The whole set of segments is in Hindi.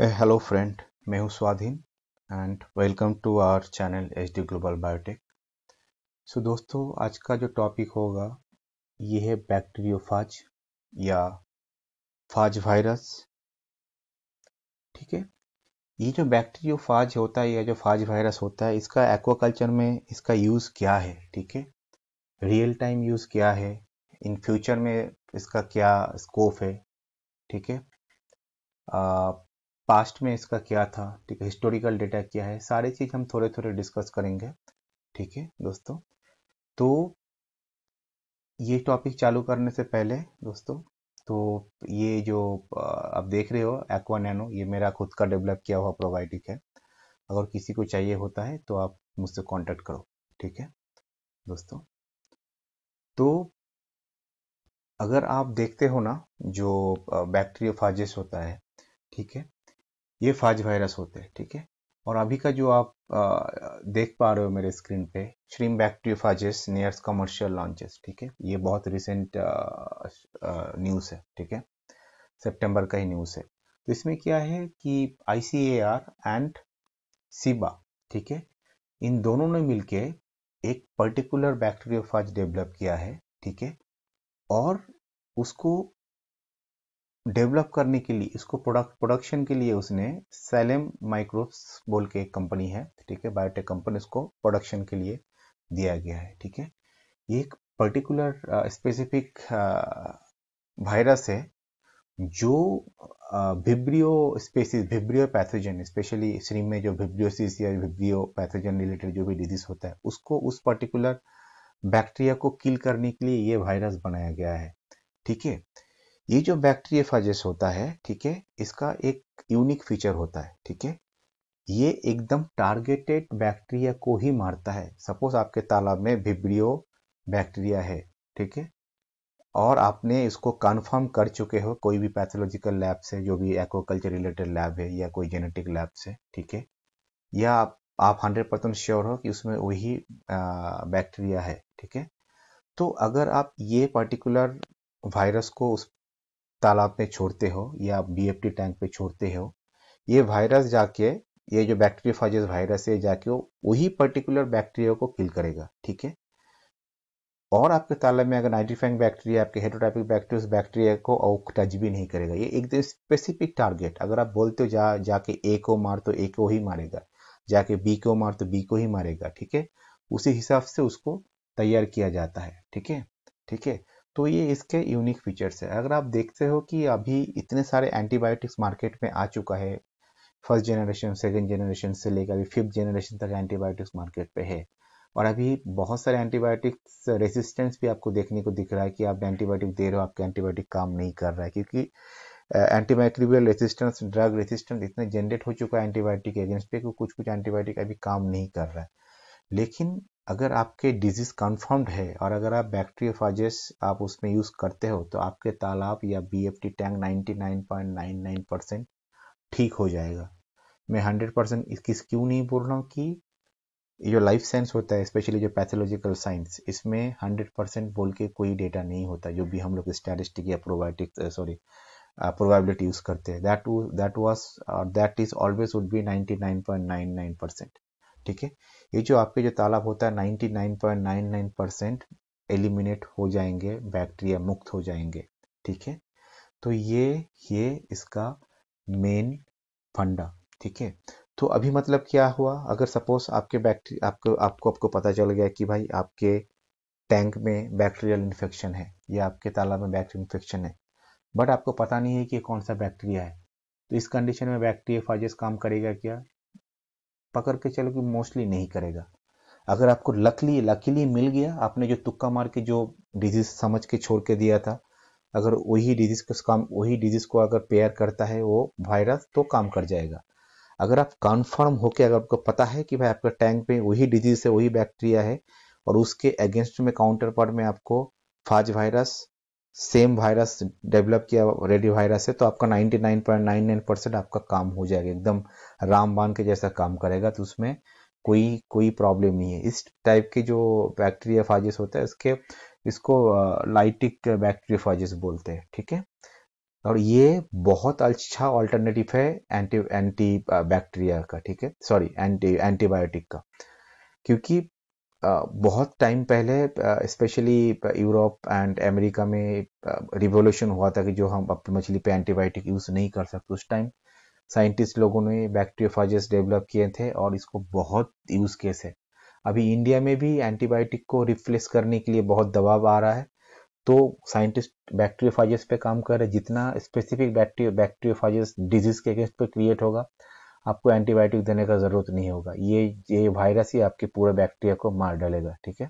हेलो uh, फ्रेंड मैं हूं Swadhin and welcome to our channel H D global biotech so दोस्तों आज का जो टॉपिक होगा ये है बैक्टीरियोफाज या फाज वायरस ठीक है ये जो बैक्टीरियोफाज होता है या जो फाज वायरस होता है इसका एक्वाकल्चर में इसका यूज़ क्या है ठीक है रियल टाइम यूज़ क्या है इन फ्यूचर में इसका क्या स्कोप है ठीक है uh, पास्ट में इसका क्या था ठीक है हिस्टोरिकल डेटा क्या है सारे चीज़ हम थोड़े थोड़े डिस्कस करेंगे ठीक है दोस्तों तो ये टॉपिक चालू करने से पहले दोस्तों तो ये जो आप देख रहे हो एक्वा नैनो ये मेरा खुद का डेवलप किया हुआ प्रोबायोटिक है अगर किसी को चाहिए होता है तो आप मुझसे कांटेक्ट करो ठीक है दोस्तों तो अगर आप देखते हो ना जो बैक्टीरियोफाजिस होता है ठीक है ये फाज वायरस होते हैं ठीक है और अभी का जो आप आ, देख पा रहे हो मेरे स्क्रीन पे श्रीम फाजेस नियर्स कमर्शियल लॉन्चेस ठीक है ये बहुत रिसेंट न्यूज़ है ठीक है सितंबर का ही न्यूज़ है तो इसमें क्या है कि आई एंड सीबा ठीक है इन दोनों ने मिल एक पर्टिकुलर बैक्टीरियो डेवलप किया है ठीक है और उसको डेवलप करने के लिए इसको प्रोडक्ट प्रोडक्शन के लिए उसने सेलेम माइक्रोब्स बोल के एक कंपनी है ठीक है बायोटेक कंपनी इसको प्रोडक्शन के लिए दिया गया है ठीक है ये एक पर्टिकुलर स्पेसिफिक वायरस है जो vibrio species vibrio pathogen specially शरीर में जो विब्रियोसिस या विब्रियो पैथोजन रिलेटेड जो भी डिजीज होता है उसको उस पर्टिकुलर बैक्टीरिया को किल करने के लिए ये वायरस बनाया गया है ठीक है ये जो बैक्टीरियाफाजेस होता है ठीक है इसका एक यूनिक फीचर होता है ठीक है ये एकदम टारगेटेड बैक्टीरिया को ही मारता है सपोज आपके तालाब में भिब्रियो बैक्टीरिया है ठीक है और आपने इसको कन्फर्म कर चुके हो कोई भी पैथोलॉजिकल लैब से जो भी एक्वाकल्चर रिलेटेड लैब है या कोई जेनेटिक लैब से ठीक है या आप हंड्रेड परसेंट श्योर हो कि उसमें वही बैक्टीरिया है ठीक है तो अगर आप ये पर्टिकुलर वायरस को उस तालाब में छोड़ते हो या बीएफटी टैंक पे छोड़ते हो ये वायरस जाके ये जो बैक्टीरियोफाइजिस वायरस है जाके वही पर्टिकुलर बैक्टीरिया को किल करेगा ठीक है और आपके तालाब में अगर नाइट्रीफाइंग बैक्टीरिया आपके हेटोटाइपिक बैक्टीरिया बैक्टीरिया को और टच भी नहीं करेगा ये एक स्पेसिफिक टारगेट अगर आप बोलते हो जा जाके ए को मार तो ए को ही मारेगा जाके बी को मार तो बी को ही मारेगा ठीक है उसी हिसाब से उसको तैयार किया जाता है ठीक है ठीक है तो ये इसके यूनिक फीचर्स है अगर आप देखते हो कि अभी इतने सारे एंटीबायोटिक्स मार्केट में आ चुका है फर्स्ट जनरेशन सेकेंड जनरेशन से लेकर अभी फिफ्थ जनरेशन तक एंटीबायोटिक्स मार्केट पे है और अभी बहुत सारे एंटीबायोटिक्स रेजिस्टेंस भी आपको देखने को दिख रहा है कि आप एंटीबायोटिक दे रहे हो आपके एंटीबायोटिक काम नहीं कर रहा है क्योंकि एंटीमाइक्रोबियल रेजिस्टेंस ड्रग रेजिस्टेंस इतने जनरेट हो चुका है एंटीबायोटिक एगेंस्ट पे कि कुछ कुछ एंटीबायोटिक अभी काम नहीं कर रहा है लेकिन अगर आपके डिजीज कन्फर्म्ड है और अगर आप बैक्टीरियोफाजेस आप उसमें यूज़ करते हो तो आपके तालाब या B F T tank ninety percent ठीक हो जाएगा मैं हंड्रेड परसेंट इसकी क्यों नहीं बोल रहा हूँ कि जो लाइफ साइंस होता है स्पेशली जो पैथोलॉजिकल साइंस इसमें हंड्रेड परसेंट बोल के कोई डेटा नहीं होता जो भी हम लोग स्टैटिस्टिक या प्रोबायोटिक सॉरी प्रोबेबिलिटी यूज़ करते हैं दैट दैट वाज और that is always would be ninety nine point nine nine percent ठीक है ये जो आपके जो तालाब होता है 99.99 परसेंट एलिमिनेट हो जाएंगे बैक्टीरिया मुक्त हो जाएंगे ठीक है तो ये ये इसका मेन फंडा ठीक है तो अभी मतलब क्या हुआ अगर सपोज आपके बैक्टीरिया आपको आपको आपको पता चल गया कि भाई आपके टैंक में बैक्टीरियल इन्फेक्शन है या आपके तालाब में बैक्टीरियल इन्फेक्शन है बट आपको पता नहीं है कि कौन सा बैक्टीरिया है तो इस कंडीशन में बैक्टीरिया फाजेस काम करेगा क्या पकड़ के चलो कि मोस्टली नहीं करेगा अगर आपको लकली लकीली मिल गया आपने जो तुक्का मार के जो डिजीज समझ के छोड़ के दिया था अगर वही डिजीज को काम वही डिजीज को अगर पेयर करता है वो वायरस तो काम कर जाएगा अगर आप कन्फर्म होके अगर आपको पता है कि भाई आपका टैंक में वही डिजीज है वही बैक्टीरिया है और उसके अगेंस्ट में काउंटर पार्ट में आपको phage virus same virus develop किया रेडी वायरस है तो आपका 99.99 परसेंट आपका काम हो जाएगा एकदम रामबान के जैसा काम करेगा तो उसमें कोई कोई प्रॉब्लम नहीं है इस टाइप के जो बैक्टीरिया फाजिस होता है इसके इसको लाइटिक बैक्टीरिया फाजिस बोलते हैं ठीक है और ये बहुत अच्छा ऑल्टरनेटिव है एंटी एंटी बैक्टीरिया का ठीक है सॉरी एंटी एंटीबायोटिक का क्योंकि बहुत टाइम पहले स्पेशली यूरोप एंड अमेरिका में रिवोल्यूशन हुआ था कि जो हम अपनी मछली पे एंटीबायोटिक यूज़ नहीं कर सकते उस टाइम साइंटिस्ट लोगों ने बैक्टीरियोफाजेस डेवलप किए थे और इसको बहुत यूज़ केस है अभी इंडिया में भी एंटीबायोटिक को रिप्लेस करने के लिए बहुत दबाव आ रहा है तो साइंटिस्ट बैक्टीरियोफाजेस पे काम कर रहे जितना स्पेसिफिक बैक्टीरियोफाजेस डिजीज के अगेंस्ट पे क्रिएट होगा आपको एंटीबायोटिक देने का ज़रूरत नहीं होगा ये ये वायरस ही आपके पूरे बैक्टीरिया को मार डालेगा ठीक है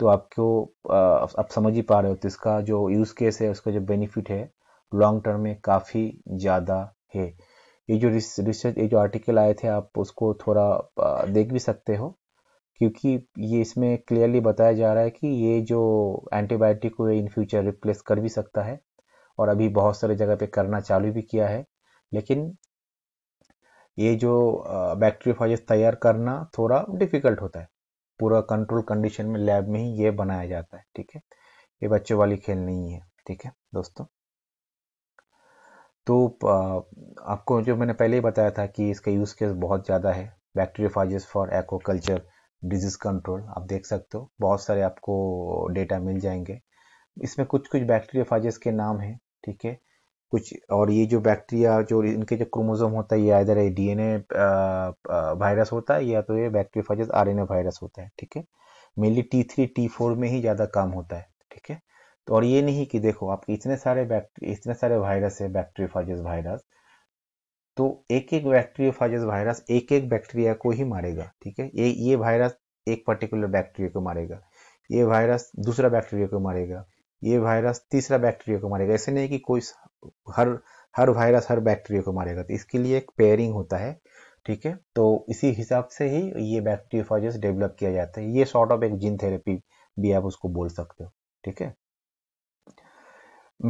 तो आपको आप समझ ही पा रहे हो तो इसका जो यूज़ केस है उसका जो बेनिफिट है लॉन्ग टर्म में काफ़ी ज़्यादा है ये जो रिसर्च ये जो आर्टिकल आए थे आप उसको थोड़ा देख भी सकते हो क्योंकि ये इसमें क्लियरली बताया जा रहा है कि ये जो एंटीबायोटिक को इन फ्यूचर रिप्लेस कर भी सकता है और अभी बहुत सारे जगह पे करना चालू भी किया है लेकिन ये जो बैक्टीरियोफाजेस तैयार करना थोड़ा डिफिकल्ट होता है पूरा कंट्रोल कंडीशन में लैब में ही ये बनाया जाता है ठीक है ये बच्चों वाली खेल नहीं है ठीक है दोस्तों तो आपको जो मैंने पहले ही बताया था कि इसका यूज़ केस बहुत ज़्यादा है bacteriophages for aquaculture disease control आप देख सकते हो बहुत सारे आपको डेटा मिल जाएंगे इसमें कुछ कुछ बैक्टीरियोफाइजेस के नाम हैं ठीक है कुछ और ये जो बैक्टीरिया जो इनके जो क्रोमोजोम होता है ये इधर है डी वायरस होता है या तो ये बैक्टीरियोफाइजस आर वायरस होता है ठीक है mainly T three T four में ही ज़्यादा काम होता है ठीक है तो और ये नहीं कि देखो आपके इतने सारे बैक्टीरिया इतने सारे वायरस है बैक्टीरियोफाइजस वायरस तो एक एक बैक्टीरियोफाइजस वायरस एक एक बैक्टीरिया को ही मारेगा ठीक है ये ये वायरस एक पर्टिकुलर बैक्टीरिया को मारेगा ये वायरस दूसरा बैक्टीरिया को मारेगा ये वायरस तीसरा बैक्टीरिया को मारेगा ऐसे नहीं कि कोई हर हर वायरस हर बैक्टीरिया को मारेगा तो इसके लिए एक पेयरिंग होता है ठीक है तो इसी हिसाब से ही ये बैक्टीरियोफाइजेस डेवलप किया जाता है ये सॉर्ट ऑफ एक जीन थेरेपी भी आप उसको बोल सकते हो ठीक है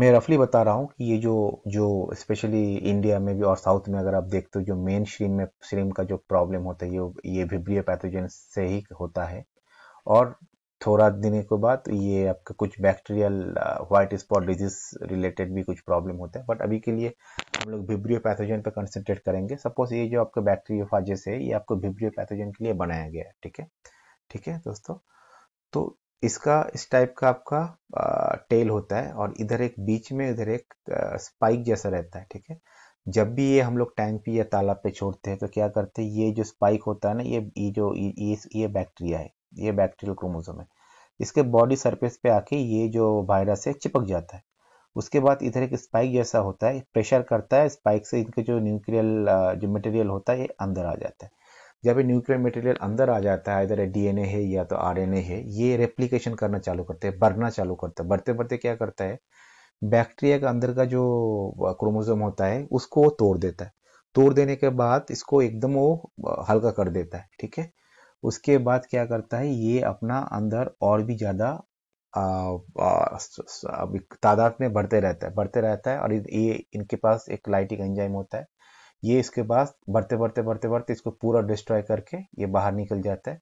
मैं रफली बता रहा हूँ कि ये जो जो स्पेशली इंडिया में भी और साउथ में अगर आप देखते हो जो मेन श्रीम में श्रीम का जो प्रॉब्लम होता है ये ये विब्रिय पैथोजन से ही होता है और थोड़ा देने के बाद ये आपका कुछ bacterial white spot disease related भी कुछ प्रॉब्लम होता है बट अभी के लिए हम लोग विब्रियो पैथोजन पर कंसनट्रेट करेंगे सपोज ये जो आपका बैक्टीरियो फाजेस है ये आपको विब्रियो पैथोजन के लिए बनाया गया है ठीक है ठीक है दोस्तों तो इसका इस टाइप का आपका आ, uh, टेल होता है और इधर एक बीच में इधर एक आ, uh, स्पाइक जैसा रहता है ठीक है जब भी ये हम लोग टैंक पे या तालाब पे छोड़ते हैं तो क्या करते हैं ये जो स्पाइक होता है ना ये ये जो ये, ये बैक्टीरिया है ये बैक्टीरियल क्रोमोजोम है इसके बॉडी सरफेस पे आके ये जो वायरस है चिपक जाता है उसके बाद इधर एक स्पाइक जैसा होता है प्रेशर करता है स्पाइक से इनके जो न्यूक्लियल जो मटेरियल होता है ये अंदर आ जाता है जब ये न्यूक्लियर मटेरियल अंदर आ जाता है इधर डीएनए है या तो आरएनए है ये रेप्लीकेशन करना चालू करते हैं बढ़ना चालू करता है बढ़ते बढ़ते क्या करता है बैक्टीरिया के अंदर का जो क्रोमोजोम होता है उसको वो तोड़ देता है तोड़ देने के बाद इसको एकदम वो हल्का कर देता है ठीक है उसके बाद क्या करता है ये अपना अंदर और भी ज़्यादा तादाद में बढ़ते रहता है बढ़ते रहता है और ये इनके पास एक लाइटिक एंजाइम होता है ये इसके पास बढ़ते बढ़ते बढ़ते बढ़ते इसको पूरा डिस्ट्रॉय करके ये बाहर निकल जाता है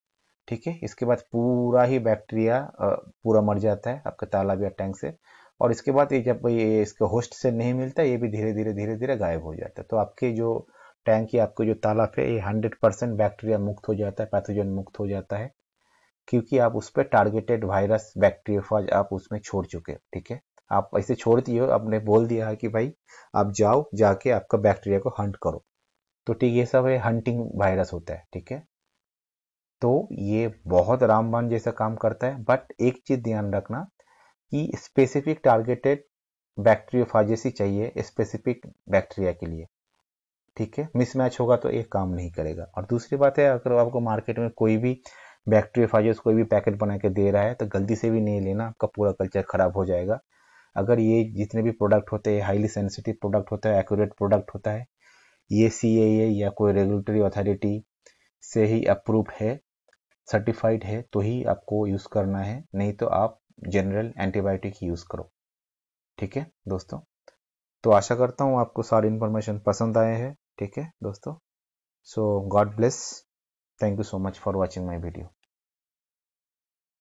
ठीक है इसके बाद पूरा ही बैक्टीरिया पूरा मर जाता है आपके तालाब या टैंक से और इसके बाद ये जब ये इसके होस्ट से नहीं मिलता ये भी धीरे धीरे धीरे धीरे गायब हो जाता है तो आपके जो टैंक की आपको जो तालाब है ये हंड्रेड परसेंट बैक्टीरिया मुक्त हो जाता है पैथोजन मुक्त हो जाता है क्योंकि आप उस पर टारगेटेड वायरस बैक्टीरियोफाज आप उसमें छोड़ चुके ठीक है आप ऐसे छोड़ दिए हो आपने बोल दिया है कि भाई आप जाओ जाके आपका बैक्टीरिया को हंट करो तो ठीक ये सब है हंटिंग वायरस होता है ठीक है तो ये बहुत रामबान जैसा काम करता है बट एक चीज ध्यान रखना कि स्पेसिफिक टारगेटेड बैक्टीरियोफाजेस ही चाहिए स्पेसिफिक बैक्टीरिया के लिए ठीक है मिसमैच होगा तो ये काम नहीं करेगा और दूसरी बात है अगर आपको मार्केट में कोई भी बैक्टीरिया फाइजर्स कोई भी पैकेट बना के दे रहा है तो गलती से भी नहीं लेना आपका पूरा कल्चर ख़राब हो जाएगा अगर ये जितने भी प्रोडक्ट होते हैं हाईली सेंसिटिव प्रोडक्ट होता है एक्यूरेट प्रोडक्ट होता है ये सी या कोई रेगुलेटरी अथॉरिटी से ही अप्रूव है सर्टिफाइड है तो ही आपको यूज़ करना है नहीं तो आप जनरल एंटीबायोटिक यूज़ करो ठीक है दोस्तों तो आशा करता हूँ आपको सारी इन्फॉर्मेशन पसंद आए हैं ठीक है दोस्तों so God bless thank you so much for watching my video